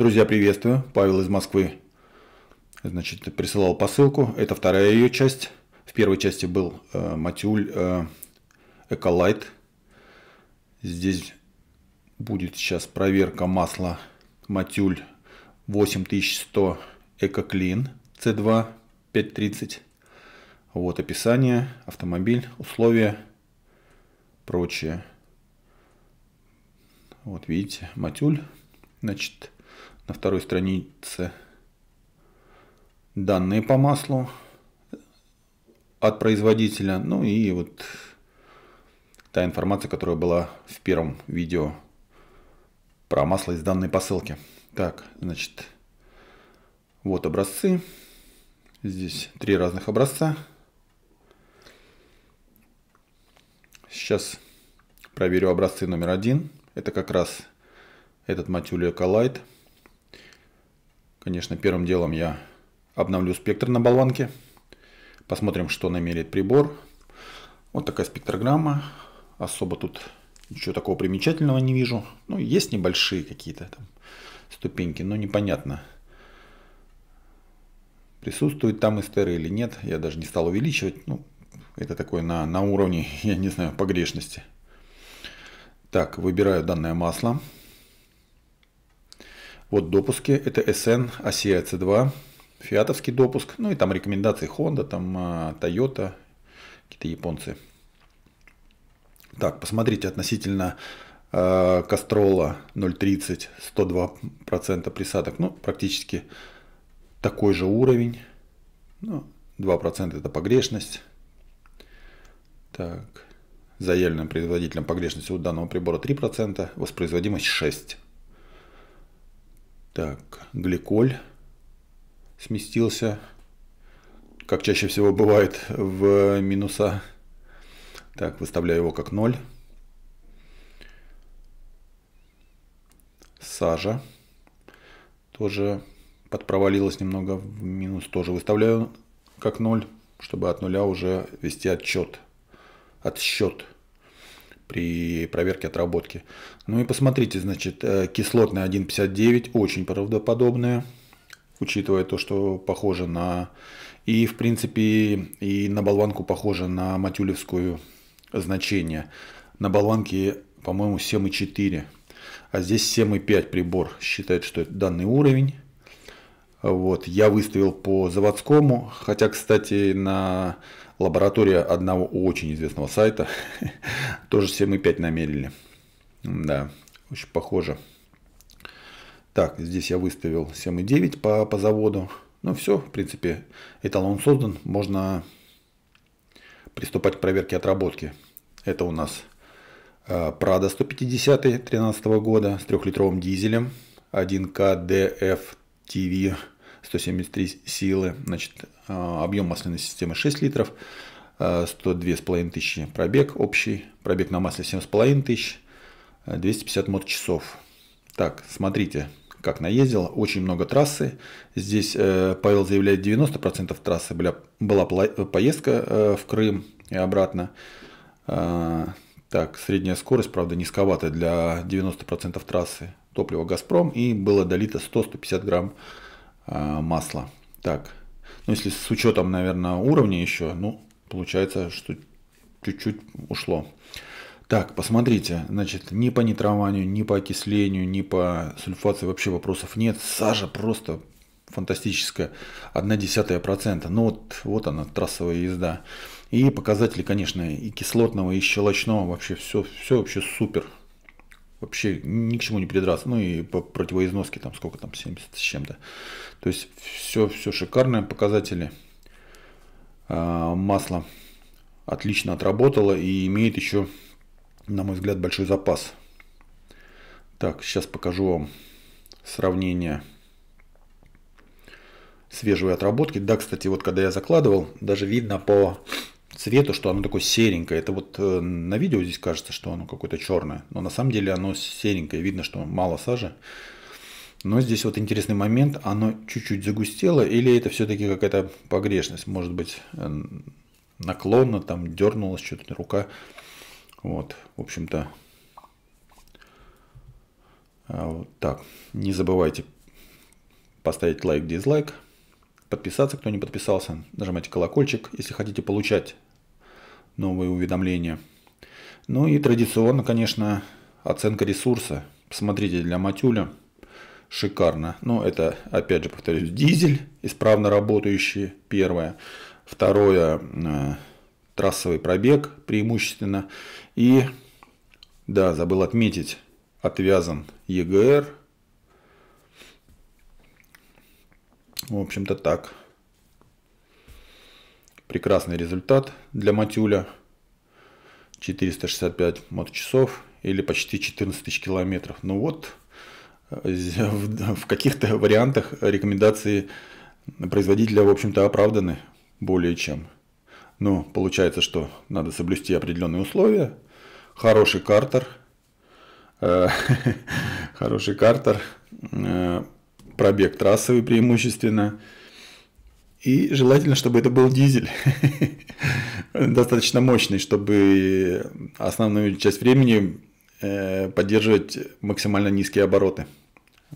Друзья, приветствую. Павел из Москвы значит, присылал посылку. Это вторая ее часть. В первой части был э, матюль э, Эколайт. Здесь будет сейчас проверка масла матюль 8100 Экоклин C2 530. Вот описание, автомобиль, условия, прочее. Вот видите, матюль. Значит, на второй странице данные по маслу от производителя, ну и вот та информация, которая была в первом видео про масло из данной посылки. Так, значит, вот образцы. Здесь три разных образца. Сейчас проверю образцы номер один. Это как раз этот Матюлия Коллайд. Конечно, первым делом я обновлю спектр на болванке. Посмотрим, что намерит прибор. Вот такая спектрограмма. Особо тут ничего такого примечательного не вижу. Ну, есть небольшие какие-то там ступеньки, но непонятно. Присутствует там эстер или нет. Я даже не стал увеличивать. Ну, это такое на, на уровне, я не знаю, погрешности. Так, выбираю данное масло. Вот допуски, это SN, ASEA C2, фиатовский допуск, ну и там рекомендации Honda, там а, Toyota, какие-то японцы. Так, посмотрите относительно Кастрола 0.30, 102% присадок, ну практически такой же уровень, ну 2% это погрешность. Так, заявленным производителем погрешности у данного прибора 3%, воспроизводимость 6%. Так, гликоль сместился, как чаще всего бывает, в минуса. Так, выставляю его как 0. Сажа тоже подпровалилась немного в минус, тоже выставляю как 0, чтобы от нуля уже вести отчет. Отсчет при проверке отработки. Ну и посмотрите, значит, э, кислотная 1,59, очень правдоподобная, учитывая то, что похоже на... И, в принципе, и на болванку похоже на матюлевскую значение. На болванке, по-моему, 7,4, а здесь 7,5 прибор считает, что это данный уровень. Вот, я выставил по заводскому, хотя, кстати, на лаборатории одного очень известного сайта тоже 7,5 намерили. Да, очень похоже. Так, здесь я выставил 7,9 по, по заводу. Ну все, в принципе, эталон создан. Можно приступать к проверке отработки. Это у нас Прада 150 13 года с трехлитровым дизелем 1 КДФ TV 173 силы, значит, объем масляной системы 6 литров, 102,5 тысячи пробег общий, пробег на масле 7,5 тысяч, 250 часов. Так, смотрите, как наездил, очень много трассы. Здесь э, Павел заявляет, 90% трассы была, была поездка э, в Крым и обратно. Э, так, средняя скорость, правда, низковатая для 90% трассы. Топлива «Газпром» и было долито 100-150 грамм а, масла. Так, ну если с учетом, наверное, уровня еще, ну, получается, что чуть-чуть ушло. Так, посмотрите, значит, ни по нитрованию, ни по окислению, ни по сульфации вообще вопросов нет. Сажа просто фантастическая, 1,1%. Ну вот, вот она, трассовая езда. И показатели, конечно, и кислотного, и щелочного, вообще все, все вообще супер вообще ни к чему не придраться. Ну и по противоизноске там сколько там, 70 с чем-то. То есть все, все шикарные показатели. А, масло отлично отработало и имеет еще, на мой взгляд, большой запас. Так, сейчас покажу вам сравнение свежей отработки. Да, кстати, вот когда я закладывал, даже видно по цвету, что оно такое серенькое. Это вот э, на видео здесь кажется, что оно какое-то черное, но на самом деле оно серенькое, видно, что мало сажи. Но здесь вот интересный момент, оно чуть-чуть загустело или это все-таки какая-то погрешность, может быть э, наклонно там дернулась что-то рука. Вот, в общем-то, а, вот так. Не забывайте поставить лайк, дизлайк, подписаться, кто не подписался, нажимайте колокольчик, если хотите получать новые уведомления. Ну и традиционно, конечно, оценка ресурса. Посмотрите, для Матюля шикарно. Но ну, это, опять же, повторюсь, дизель, исправно работающий, первое. Второе, э, трассовый пробег преимущественно. И, да, забыл отметить, отвязан ЕГР. В общем-то так. Прекрасный результат для Матюля. 465 моточасов или почти 14 тысяч километров. Ну вот, э, в каких-то вариантах рекомендации производителя, в общем-то, оправданы более чем. Но получается, что надо соблюсти определенные условия. Хороший картер. Э, хороший картер. Э, пробег трассовый преимущественно. И желательно, чтобы это был дизель, достаточно мощный, чтобы основную часть времени э, поддерживать максимально низкие обороты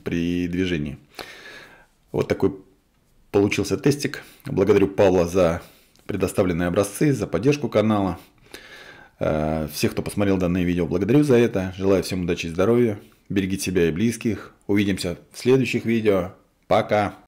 при движении. Вот такой получился тестик. Благодарю Павла за предоставленные образцы, за поддержку канала. Э, всех, кто посмотрел данное видео, благодарю за это. Желаю всем удачи и здоровья. Берегите себя и близких. Увидимся в следующих видео. Пока!